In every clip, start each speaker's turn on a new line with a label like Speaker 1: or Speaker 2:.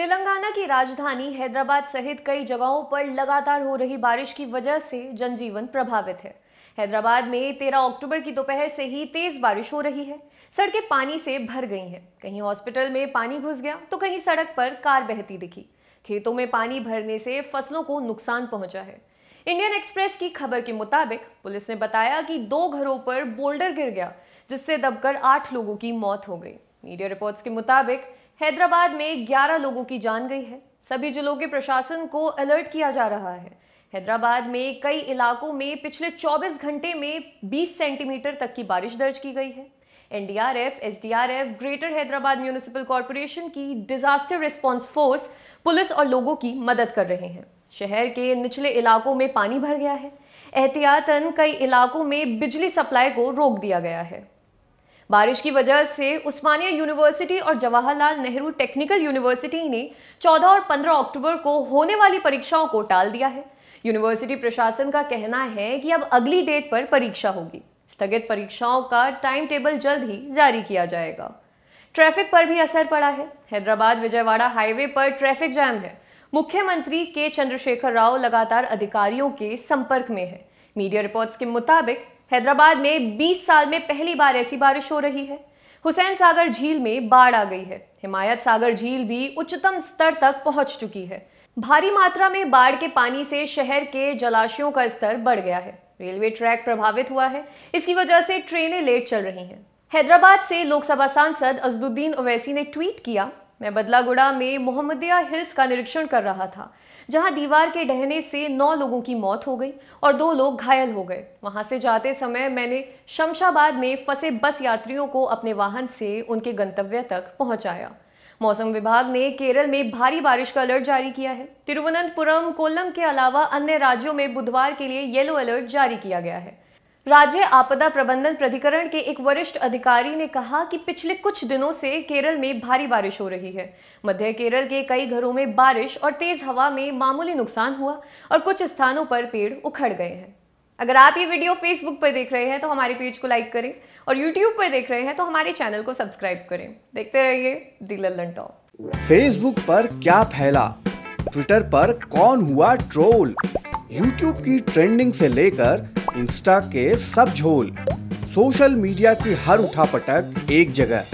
Speaker 1: तेलंगाना की राजधानी हैदराबाद सहित कई जगहों पर लगातार हो रही बारिश की वजह से जनजीवन प्रभावित है हैदराबाद में 13 अक्टूबर की दोपहर से ही तेज बारिश हो रही है सड़कें पानी से भर गई हैं कहीं हॉस्पिटल में पानी घुस गया तो कहीं सड़क पर कार बहती दिखी खेतों में पानी भरने से फसलों को नुकसान पहुंचा है इंडियन एक्सप्रेस की खबर के मुताबिक पुलिस ने बताया कि दो घरों पर बोल्डर गिर गया जिससे दबकर आठ लोगों की मौत हो गई मीडिया रिपोर्ट्स के मुताबिक हैदराबाद में 11 लोगों की जान गई है सभी जिलों के प्रशासन को अलर्ट किया जा रहा है हैदराबाद में कई इलाकों में पिछले 24 घंटे में 20 सेंटीमीटर तक की बारिश दर्ज की गई है NDRF SDRF greater Hyderabad municipal corporation की डिजास्टर रिस्पॉन्स फोर्स पुलिस और लोगों की मदद कर रहे हैं शहर के निचले इलाकों में पानी भर गया है एहतियातन कई इलाकों में बिजली सप्लाई को रोक दिया गया है बारिश की वजह से उस्मानिया यूनिवर्सिटी और जवाहरलाल नेहरू टेक्निकल यूनिवर्सिटी ने 14 और 15 अक्टूबर को होने वाली परीक्षाओं को टाल दिया है यूनिवर्सिटी प्रशासन का कहना है कि अब अगली डेट पर परीक्षा होगी स्थगित परीक्षाओं का टाइम टेबल जल्द ही जारी किया जाएगा ट्रैफिक पर भी असर पड़ा है हैदराबाद विजयवाड़ा हाईवे पर ट्रैफिक जैम है मुख्यमंत्री के चंद्रशेखर राव लगातार अधिकारियों के संपर्क में है मीडिया रिपोर्ट्स के मुताबिक हैदराबाद में 20 साल में पहली बार ऐसी बारिश हो रही है हुसैन सागर झील में बाढ़ आ गई है हिमायत सागर झील भी उच्चतम स्तर तक पहुंच चुकी है भारी मात्रा में बाढ़ के पानी से शहर के जलाशयों का स्तर बढ़ गया है रेलवे ट्रैक प्रभावित हुआ है इसकी वजह से ट्रेनें लेट चल रही हैं हैदराबाद से लोकसभा सांसद अजदुद्दीन ओवैसी ने ट्वीट किया मैं बदलागुड़ा में मोहम्मदिया हिल्स का निरीक्षण कर रहा था जहां दीवार के ढहने से नौ लोगों की मौत हो गई और दो लोग घायल हो गए वहां से जाते समय मैंने शमशाबाद में फंसे बस यात्रियों को अपने वाहन से उनके गंतव्य तक पहुंचाया मौसम विभाग ने केरल में भारी बारिश का अलर्ट जारी किया है तिरुवनंतपुरम कोल्लम के अलावा अन्य राज्यों में बुधवार के लिए येलो अलर्ट जारी किया गया है राज्य आपदा प्रबंधन प्राधिकरण के एक वरिष्ठ अधिकारी ने कहा कि पिछले कुछ दिनों से केरल में भारी बारिश हो रही है मध्य केरल के कई घरों में बारिश और तेज हवा में मामूली नुकसान हुआ और कुछ स्थानों पर पेड़ उखड़ गए हैं अगर आप ये वीडियो फेसबुक पर देख रहे हैं तो हमारे पेज को लाइक करें और यूट्यूब पर देख रहे हैं तो हमारे चैनल को सब्सक्राइब करें देखते रहिए दी लल्लन टॉप फेसबुक पर क्या फैला ट्विटर पर कौन हुआ ट्रोल यूट्यूब की ट्रेंडिंग से लेकर इंस्टा के सब झोल सोशल मीडिया की हर उठापटक एक जगह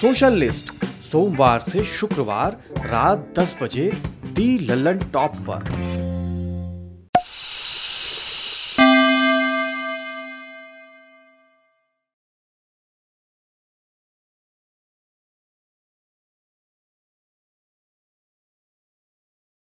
Speaker 1: सोशल लिस्ट सोमवार से शुक्रवार रात 10 बजे दी लल्लन टॉप पर